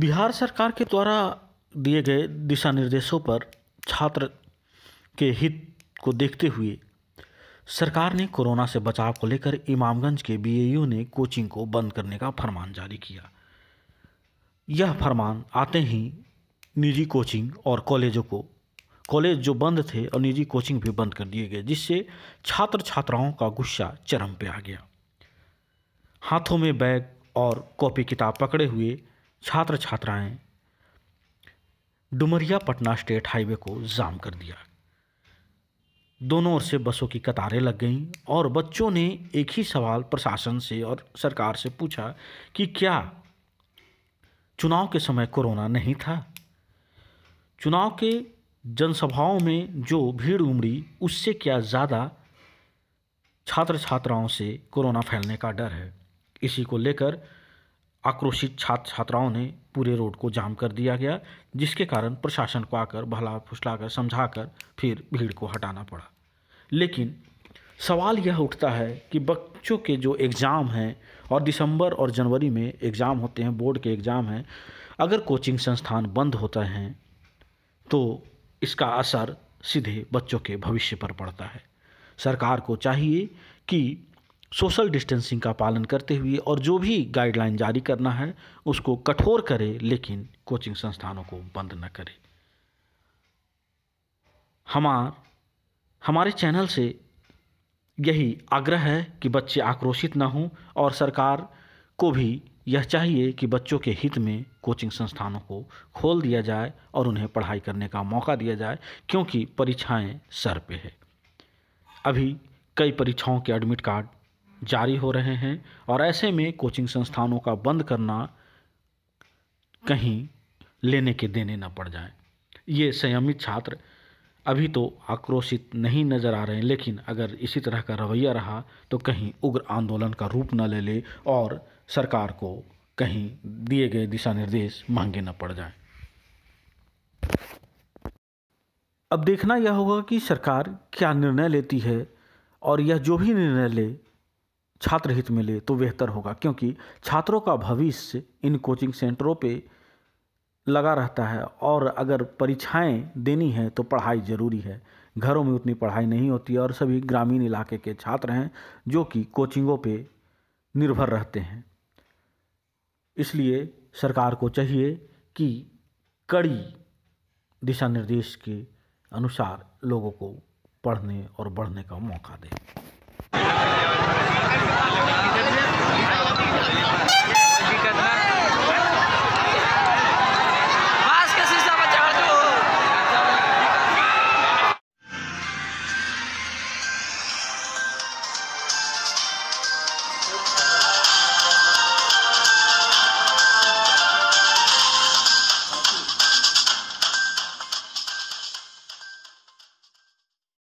बिहार सरकार के द्वारा दिए गए दिशा निर्देशों पर छात्र के हित को देखते हुए सरकार ने कोरोना से बचाव को लेकर इमामगंज के बीएयू ने कोचिंग को बंद करने का फरमान जारी किया यह फरमान आते ही निजी कोचिंग और कॉलेजों को कॉलेज जो बंद थे और निजी कोचिंग भी बंद कर दिए गए जिससे छात्र छात्राओं का गुस्सा चरम पे आ गया हाथों में बैग और कॉपी किताब पकड़े हुए छात्र छात्राएं डुमरिया पटना स्टेट हाईवे को जाम कर दिया दोनों ओर से बसों की कतारें लग गईं और बच्चों ने एक ही सवाल प्रशासन से और सरकार से पूछा कि क्या चुनाव के समय कोरोना नहीं था चुनाव के जनसभाओं में जो भीड़ उमड़ी उससे क्या ज़्यादा छात्र छात्राओं से कोरोना फैलने का डर है इसी को लेकर आक्रोशित छात्र छात्राओं ने पूरे रोड को जाम कर दिया गया जिसके कारण प्रशासन को आकर भला फुसलाकर समझाकर फिर भीड़ को हटाना पड़ा लेकिन सवाल यह उठता है कि बच्चों के जो एग्ज़ाम हैं और दिसंबर और जनवरी में एग्ज़ाम होते हैं बोर्ड के एग्ज़ाम हैं अगर कोचिंग संस्थान बंद होते हैं तो इसका असर सीधे बच्चों के भविष्य पर पड़ता है सरकार को चाहिए कि सोशल डिस्टेंसिंग का पालन करते हुए और जो भी गाइडलाइन जारी करना है उसको कठोर करे लेकिन कोचिंग संस्थानों को बंद न करे हमार हमारे चैनल से यही आग्रह है कि बच्चे आक्रोशित ना हों और सरकार को भी यह चाहिए कि बच्चों के हित में कोचिंग संस्थानों को खोल दिया जाए और उन्हें पढ़ाई करने का मौका दिया जाए क्योंकि परीक्षाएं सर पे है अभी कई परीक्षाओं के एडमिट कार्ड जारी हो रहे हैं और ऐसे में कोचिंग संस्थानों का बंद करना कहीं लेने के देने न पड़ जाए ये संयमित छात्र अभी तो आक्रोशित नहीं नज़र आ रहे हैं लेकिन अगर इसी तरह का रवैया रहा तो कहीं उग्र आंदोलन का रूप न ले ले और सरकार को कहीं दिए गए दिशा निर्देश मांगे न पड़ जाएं। अब देखना यह होगा कि सरकार क्या निर्णय लेती है और यह जो भी निर्णय ले छात्र हित में ले तो बेहतर होगा क्योंकि छात्रों का भविष्य इन कोचिंग सेंटरों पे लगा रहता है और अगर परीक्षाएं देनी है तो पढ़ाई ज़रूरी है घरों में उतनी पढ़ाई नहीं होती और सभी ग्रामीण इलाके के छात्र हैं जो कि कोचिंगों पे निर्भर रहते हैं इसलिए सरकार को चाहिए कि कड़ी दिशा निर्देश के अनुसार लोगों को पढ़ने और बढ़ने का मौका दें Yeah.